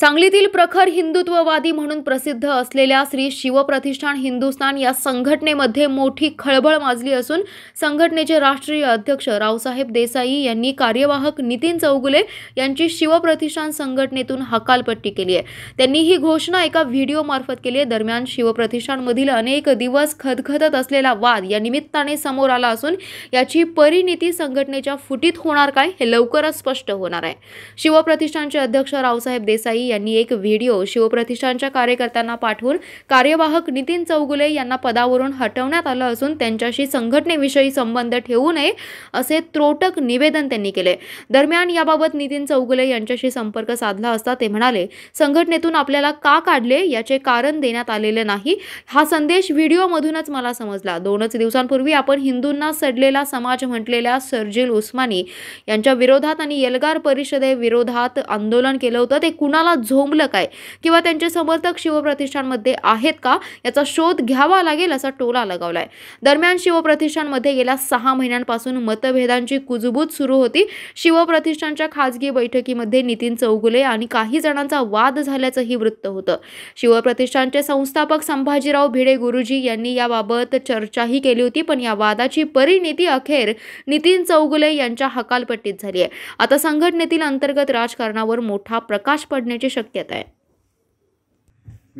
सांगलीतील प्रखर हिंदुत्ववादी म्हणून प्रसिद्ध असलेल्या श्री शिवप्रतिष्ठान हिंदुस्थान या संघटनेमध्ये मोठी खळबळ माजली असून संघटनेचे राष्ट्रीय अध्यक्ष रावसाहेब देसाई यांनी कार्यवाहक नितीन चौगुले यांची शिवप्रतिष्ठान संघटनेतून हकालपट्टी केली आहे त्यांनी ही घोषणा एका व्हिडिओ मार्फत केली आहे दरम्यान शिवप्रतिष्ठानमधील अनेक दिवस खदखदत असलेला वाद या निमित्ताने समोर आला असून याची परिणिती संघटनेच्या फुटीत होणार काय हे लवकरच स्पष्ट होणार आहे शिवप्रतिष्ठानचे अध्यक्ष रावसाहेब देसाई यांनी एक व्हिडिओ शिवप्रतिष्ठानच्या कार्यकर्त्यांना पाठवून कार्यवाहक नितीन चौगुले यांना पदावरून हटवण्यात आलं असून त्यांच्याशी संघटनेविषयी संबंध ठेवू नये असे त्रोटक निवेदन त्यांनी केले दरम्यान याबाबत नितीन चौगुले यांच्याशी संपर्क साधला असता ते म्हणाले संघटनेतून आपल्याला का काढले याचे कारण देण्यात आलेले नाही हा संदेश व्हिडिओमधूनच मला समजला दोनच दिवसांपूर्वी आपण हिंदूंना सडलेला समाज म्हटलेल्या सर्जिल उस्मानी यांच्या विरोधात आणि येलगार परिषदे विरोधात आंदोलन केलं होतं ते कुणाला झोंबलं काय किंवा त्यांचे समर्थक शिवप्रतिष्ठानमध्ये आहेत का याचा शोध घ्यावा लागेल असा टोला लगावलाय दरम्यान शिवप्रतिष्ठानमध्ये गेल्या सहा महिन्यांपासून मतभेदांची कुजबूज सुरू होती शिवप्रतिष्ठानच्या खासगी बैठकीमध्ये नितीन चौगुले आणि काही जणांचा वाद झाल्याचंही वृत्त होतं शिवप्रतिष्ठानचे संस्थापक संभाजीराव भिडे गुरुजी यांनी याबाबत चर्चाही केली होती पण या वादाची परिणिती अखेर नितीन चौगुले यांच्या हकालपट्टीत झाली आहे आता संघटनेतील अंतर्गत राजकारणावर मोठा प्रकाश पडण्याची होण्याची शक्यता आहे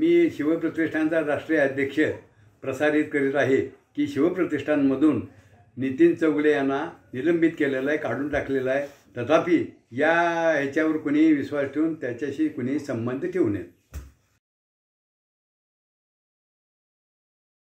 मी शिवप्रतिष्ठानचा राष्ट्रीय अध्यक्ष प्रसारित करीत आहे की शिवप्रतिष्ठानमधून नितीन चौगले यांना निलंबित केलेलं आहे काढून टाकलेलं आहे तथापि या ह्याच्यावर कुणीही विश्वास ठेवून त्याच्याशी कुणीही संबंध ठेवू नये